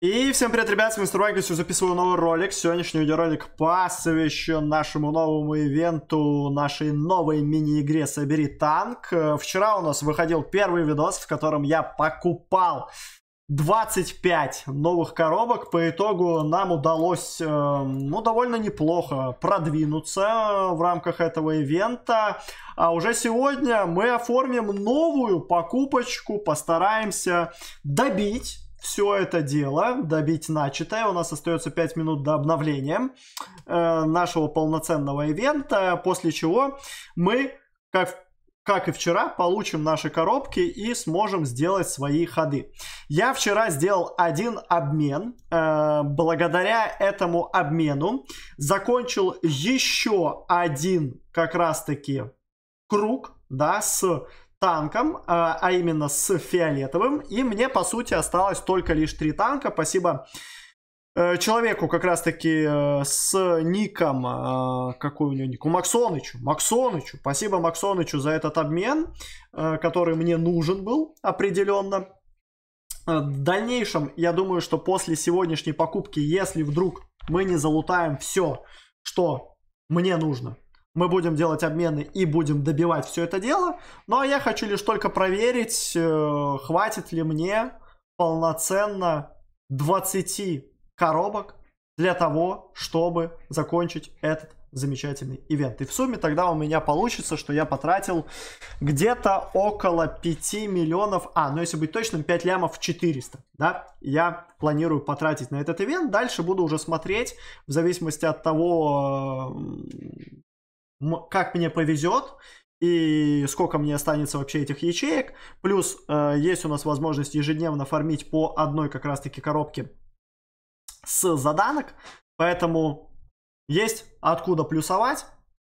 И всем привет, ребят, с вами Мистер Вайкус, записываю новый ролик. Сегодняшний видеоролик посвящен нашему новому ивенту, нашей новой мини-игре «Собери танк». Э, вчера у нас выходил первый видос, в котором я покупал 25 новых коробок. По итогу нам удалось, э, ну, довольно неплохо продвинуться э, в рамках этого ивента. А уже сегодня мы оформим новую покупочку, постараемся добить все это дело, добить начатое. У нас остается 5 минут до обновления э, нашего полноценного ивента, после чего мы, как, как и вчера, получим наши коробки и сможем сделать свои ходы. Я вчера сделал один обмен. Э, благодаря этому обмену закончил еще один как раз-таки круг, да, с танком, а, а именно с фиолетовым. И мне, по сути, осталось только лишь три танка. Спасибо э, человеку как раз-таки э, с ником, э, какой у него ник, Максонычу, Максонычу, спасибо Максонычу за этот обмен, который мне нужен был определенно. В дальнейшем, я думаю, что после сегодняшней покупки, если вдруг мы не залутаем все, что мне нужно, мы будем делать обмены и будем добивать все это дело. Ну а я хочу лишь только проверить, э, хватит ли мне полноценно 20 коробок для того, чтобы закончить этот замечательный ивент. И в сумме тогда у меня получится, что я потратил где-то около 5 миллионов, а, ну если быть точным, 5 лямов 400, да, я планирую потратить на этот ивент. Дальше буду уже смотреть, в зависимости от того, э, как мне повезет, и сколько мне останется вообще этих ячеек. Плюс э, есть у нас возможность ежедневно фармить по одной как раз-таки коробке с заданок. Поэтому есть откуда плюсовать.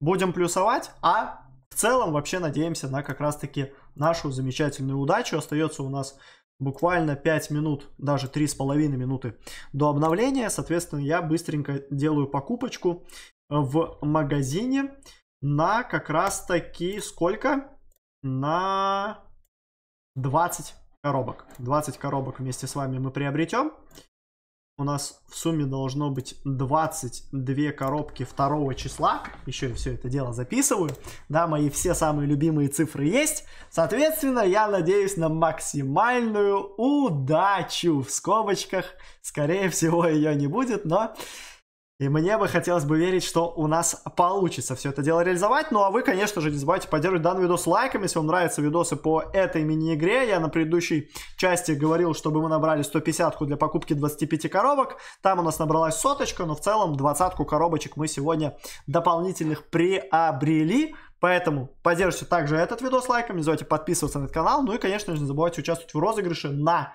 Будем плюсовать, а в целом вообще надеемся на как раз-таки нашу замечательную удачу. Остается у нас буквально 5 минут, даже 3,5 минуты до обновления. Соответственно, я быстренько делаю покупочку в магазине на как раз таки сколько? На 20 коробок. 20 коробок вместе с вами мы приобретем. У нас в сумме должно быть 22 коробки второго числа. Еще я все это дело записываю. Да, мои все самые любимые цифры есть. Соответственно, я надеюсь на максимальную удачу в скобочках. Скорее всего, ее не будет, но и мне бы хотелось бы верить, что у нас получится все это дело реализовать. Ну а вы, конечно же, не забывайте поддерживать данный видос лайком, если вам нравятся видосы по этой мини-игре. Я на предыдущей части говорил, чтобы мы набрали 150-ку для покупки 25 коробок. Там у нас набралась соточка, но в целом 20-ку коробочек мы сегодня дополнительных приобрели. Поэтому поддержите также этот видос лайком, не забывайте подписываться на этот канал. Ну и, конечно же, не забывайте участвовать в розыгрыше на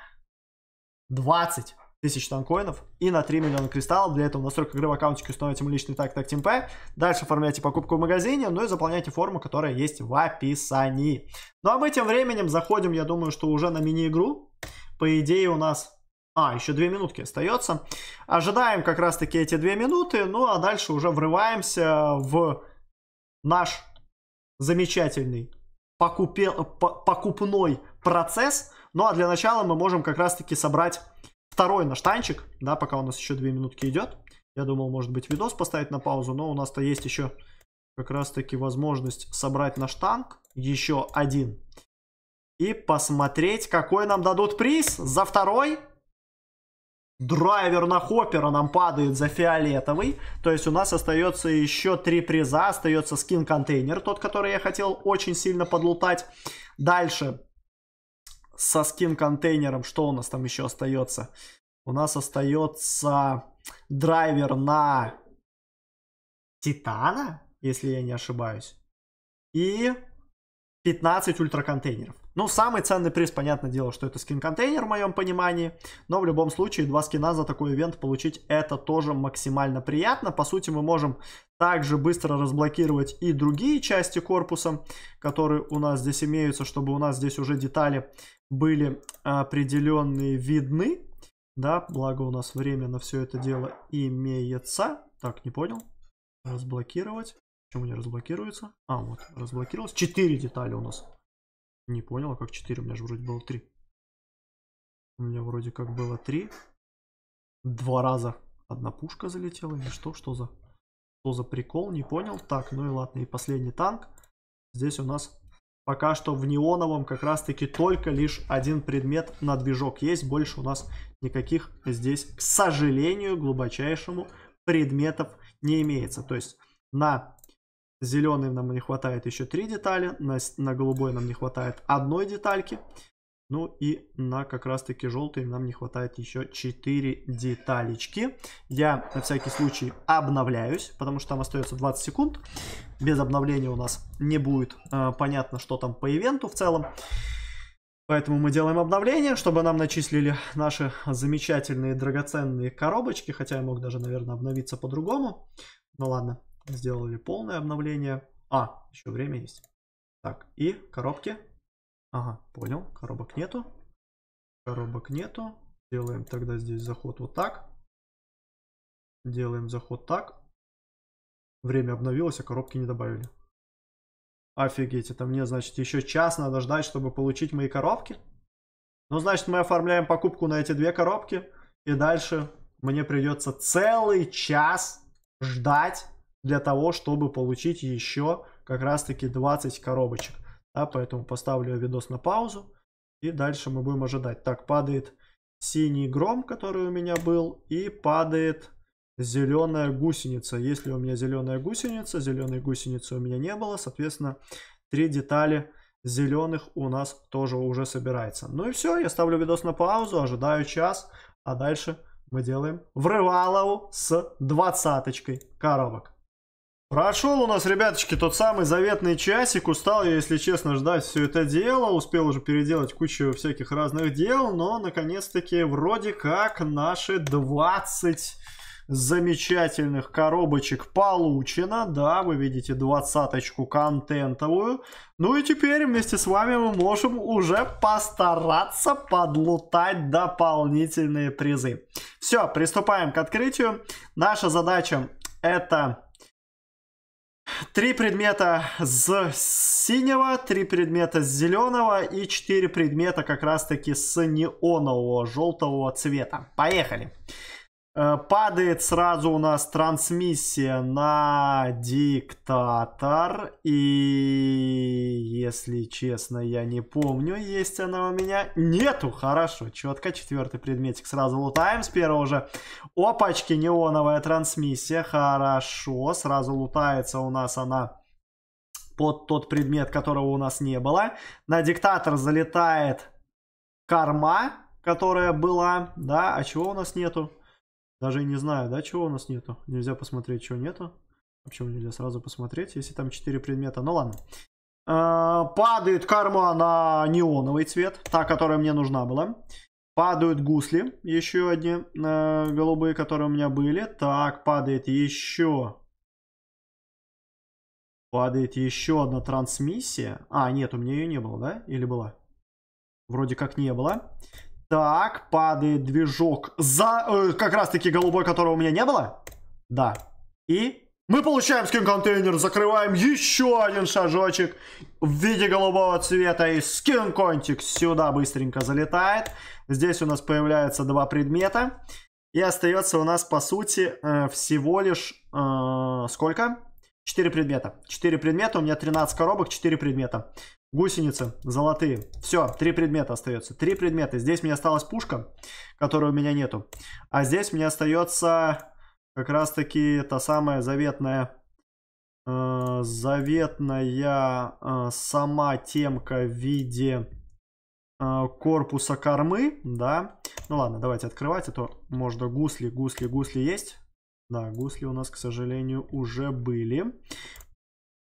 20 тысяч танкоинов и на 3 миллиона кристаллов. Для этого настройка игры в аккаунтике установите мы личный так так темпе. Дальше оформляйте покупку в магазине, ну и заполняйте форму, которая есть в описании. Ну а мы тем временем заходим, я думаю, что уже на мини-игру. По идее у нас... А, еще две минутки остается. Ожидаем как раз-таки эти две минуты, ну а дальше уже врываемся в наш замечательный покупе... покупной процесс. Ну а для начала мы можем как раз-таки собрать второй наш танчик, да, пока у нас еще две минутки идет. Я думал, может быть, видос поставить на паузу, но у нас-то есть еще как раз-таки возможность собрать наш танк, еще один. И посмотреть, какой нам дадут приз за второй. Драйвер на хоппера нам падает за фиолетовый. То есть у нас остается еще три приза. Остается скин-контейнер, тот, который я хотел очень сильно подлутать. Дальше со скин-контейнером, что у нас там еще остается? У нас остается драйвер на Титана, если я не ошибаюсь. И 15 ультраконтейнеров. Ну, самый ценный приз, понятное дело, что это скин-контейнер в моем понимании. Но в любом случае, два скина за такой ивент получить это тоже максимально приятно. По сути, мы можем также быстро разблокировать и другие части корпуса, которые у нас здесь имеются, чтобы у нас здесь уже детали были определенные видны. Да, благо у нас время на все это дело имеется. Так, не понял. Разблокировать. Почему не разблокируется? А, вот, разблокировалось. Четыре детали у нас. Не понял, а как четыре? У меня же вроде было три. У меня вроде как было три. Два раза одна пушка залетела. И что? Что за... Что за прикол? Не понял. Так, ну и ладно. И последний танк. Здесь у нас Пока что в неоновом как раз-таки только лишь один предмет на движок есть. Больше у нас никаких здесь, к сожалению, глубочайшему предметов не имеется. То есть на зеленый нам не хватает еще три детали, на, на голубой нам не хватает одной детальки. Ну и на как раз таки желтый нам не хватает еще 4 деталечки. Я на всякий случай обновляюсь, потому что там остается 20 секунд. Без обновления у нас не будет э, понятно, что там по ивенту в целом. Поэтому мы делаем обновление, чтобы нам начислили наши замечательные драгоценные коробочки. Хотя я мог даже, наверное, обновиться по-другому. Ну ладно, сделали полное обновление. А, еще время есть. Так, и коробки Ага, понял. Коробок нету. Коробок нету. Делаем тогда здесь заход вот так. Делаем заход так. Время обновилось, а коробки не добавили. Офигеть, это мне, значит, еще час надо ждать, чтобы получить мои коробки? Ну, значит, мы оформляем покупку на эти две коробки. И дальше мне придется целый час ждать для того, чтобы получить еще как раз-таки 20 коробочек. Да, поэтому поставлю видос на паузу. И дальше мы будем ожидать. Так, падает синий гром, который у меня был. И падает зеленая гусеница. Если у меня зеленая гусеница, зеленой гусеницы у меня не было. Соответственно, три детали зеленых у нас тоже уже собирается. Ну и все, я ставлю видос на паузу, ожидаю час. А дальше мы делаем врывалову с двадцаточкой коробок. Прошел у нас, ребяточки, тот самый заветный часик. Устал я, если честно, ждать все это дело. Успел уже переделать кучу всяких разных дел. Но, наконец-таки, вроде как наши 20 замечательных коробочек получено. Да, вы видите двадцаточку контентовую. Ну и теперь вместе с вами мы можем уже постараться подлутать дополнительные призы. Все, приступаем к открытию. Наша задача это Три предмета с синего, три предмета с зеленого и четыре предмета как раз-таки с неонового желтого цвета. Поехали! Поехали! Э, падает сразу у нас трансмиссия на диктатор. И, если честно, я не помню, есть она у меня. Нету, хорошо, четко. Четвертый предметик сразу лутаем с первого же. Опачки, неоновая трансмиссия, хорошо. Сразу лутается у нас она под тот предмет, которого у нас не было. На диктатор залетает корма, которая была, да, а чего у нас нету? Даже не знаю, да, чего у нас нету. Нельзя посмотреть, чего нету. Почему нельзя сразу посмотреть, если там 4 предмета? Ну ладно. А, падает карма на неоновый цвет, та, которая мне нужна была. Падают гусли, еще одни а, голубые, которые у меня были. Так, падает еще... Падает еще одна трансмиссия. А, нет, у меня ее не было, да? Или была? Вроде как не было. Так, падает движок за... Э, как раз-таки голубой, которого у меня не было. Да. И мы получаем скин-контейнер, закрываем еще один шажочек в виде голубого цвета и скин-контик сюда быстренько залетает. Здесь у нас появляются два предмета. И остается у нас, по сути, э, всего лишь... Э, сколько? Четыре предмета. Четыре предмета, у меня 13 коробок, Четыре предмета. Гусеницы золотые. Все, три предмета остается. Три предмета. Здесь мне осталась пушка, которой у меня нету. А здесь мне остается как раз-таки та самая заветная... Э, заветная э, сама темка в виде э, корпуса кормы, да. Ну ладно, давайте открывать, а то можно гусли, гусли, гусли есть. Да, гусли у нас, к сожалению, уже были.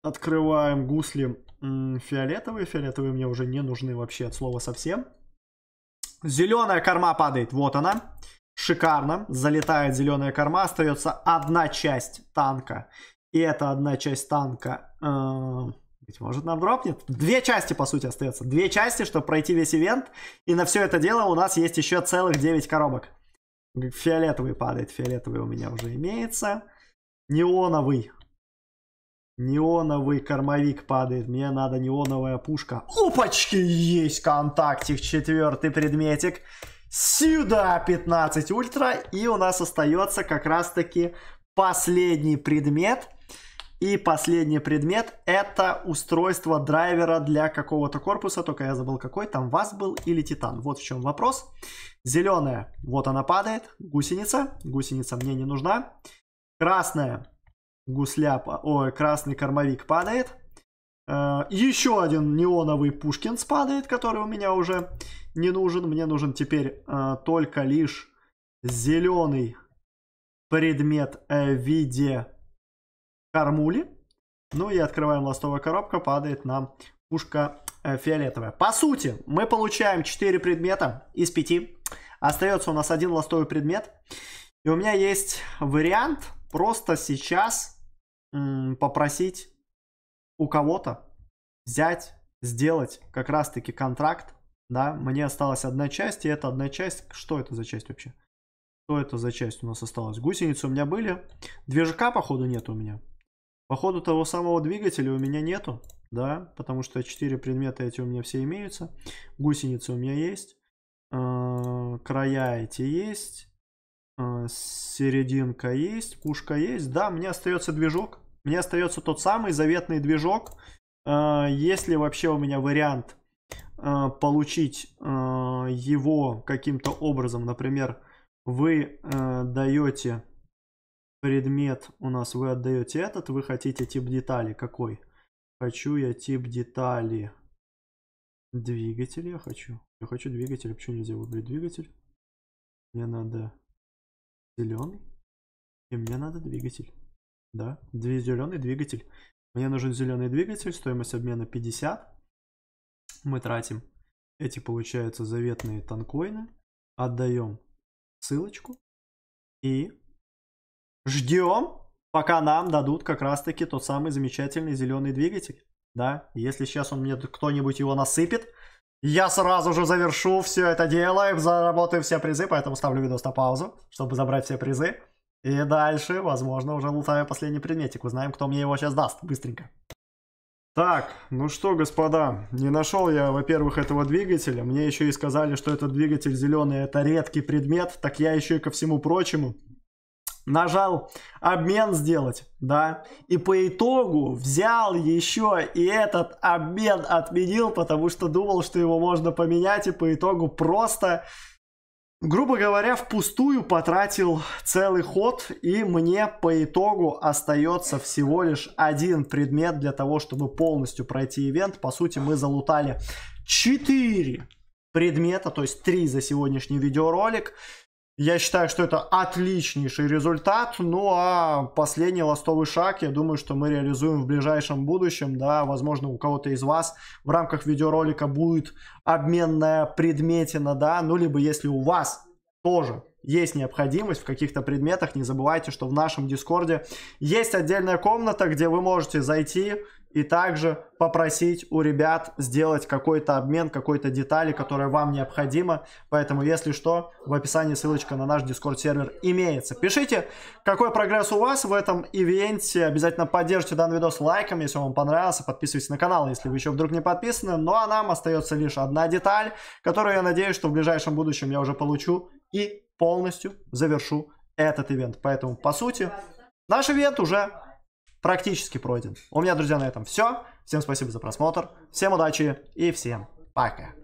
Открываем гусли Фиолетовые. Фиолетовые мне уже не нужны вообще от слова совсем. Зеленая корма падает. Вот она. Шикарно. Залетает зеленая корма. Остается одна часть танка. И эта одна часть танка... Э, быть может, нам дропнет. Две части, по сути, остается. Две части, чтобы пройти весь ивент. И на все это дело у нас есть еще целых 9 коробок. Фиолетовый падает. Фиолетовый у меня уже имеется. Неоновый Неоновый кормовик падает. Мне надо неоновая пушка. Опачки! Есть контактик. Четвертый предметик. Сюда 15 ультра. И у нас остается как раз таки последний предмет. И последний предмет это устройство драйвера для какого-то корпуса. Только я забыл какой. Там вас был или титан. Вот в чем вопрос. Зеленая. Вот она падает. Гусеница. Гусеница мне не нужна. Красная гусляпа, ой, красный кормовик падает. Э, Еще один неоновый Пушкин спадает, который у меня уже не нужен. Мне нужен теперь э, только лишь зеленый предмет э, в виде кормули. Ну и открываем ластовая коробка, падает нам пушка фиолетовая. По сути, мы получаем 4 предмета из 5. Остается у нас один ластовый предмет. И у меня есть вариант просто сейчас попросить у кого-то взять, сделать как раз-таки контракт, да, мне осталась одна часть, и это одна часть, что это за часть вообще? Что это за часть у нас осталась? Гусеницы у меня были, движка, походу, нет у меня. Походу, того самого двигателя у меня нету, да, потому что 4 предмета эти у меня все имеются. Гусеницы у меня есть, э, края эти есть, Э, серединка есть, пушка есть. Да, мне остается движок. Мне остается тот самый заветный движок. Э, если вообще у меня вариант э, получить его каким-то образом, например, вы даете предмет, у нас вы отдаете этот, вы хотите тип детали какой? Хочу я тип детали двигателя, хочу. Я хочу двигатель, почему нельзя выбрать двигатель? Мне надо зеленый. И мне надо двигатель. Да, две зеленый двигатель. Мне нужен зеленый двигатель, стоимость обмена 50. Мы тратим эти, получается, заветные танкоины. Отдаем ссылочку. И ждем, пока нам дадут как раз-таки тот самый замечательный зеленый двигатель. Да, если сейчас он мне кто-нибудь его насыпет, я сразу же завершу все это дело и заработаю все призы, поэтому ставлю видос на паузу, чтобы забрать все призы. И дальше, возможно, уже лутая последний предметик. Узнаем, кто мне его сейчас даст. Быстренько. Так, ну что, господа, не нашел я, во-первых, этого двигателя. Мне еще и сказали, что этот двигатель зеленый, это редкий предмет. Так я еще и ко всему прочему нажал обмен сделать, да, и по итогу взял еще и этот обмен отменил, потому что думал, что его можно поменять, и по итогу просто, грубо говоря, впустую потратил целый ход, и мне по итогу остается всего лишь один предмет для того, чтобы полностью пройти ивент. По сути, мы залутали 4 предмета, то есть 3 за сегодняшний видеоролик. Я считаю, что это отличнейший результат. Ну а последний ластовый шаг, я думаю, что мы реализуем в ближайшем будущем. Да, возможно, у кого-то из вас в рамках видеоролика будет обменная предметина, да, ну либо если у вас тоже есть необходимость в каких-то предметах, не забывайте, что в нашем Дискорде есть отдельная комната, где вы можете зайти, и также попросить у ребят сделать какой-то обмен, какой-то детали, которая вам необходима. Поэтому, если что, в описании ссылочка на наш Discord сервер имеется. Пишите, какой прогресс у вас в этом ивенте. Обязательно поддержите данный видос лайком, если вам понравился. Подписывайтесь на канал, если вы еще вдруг не подписаны. Ну а нам остается лишь одна деталь, которую я надеюсь, что в ближайшем будущем я уже получу и полностью завершу этот ивент. Поэтому, по сути, наш ивент уже практически пройден. У меня, друзья, на этом все. Всем спасибо за просмотр, всем удачи и всем пока.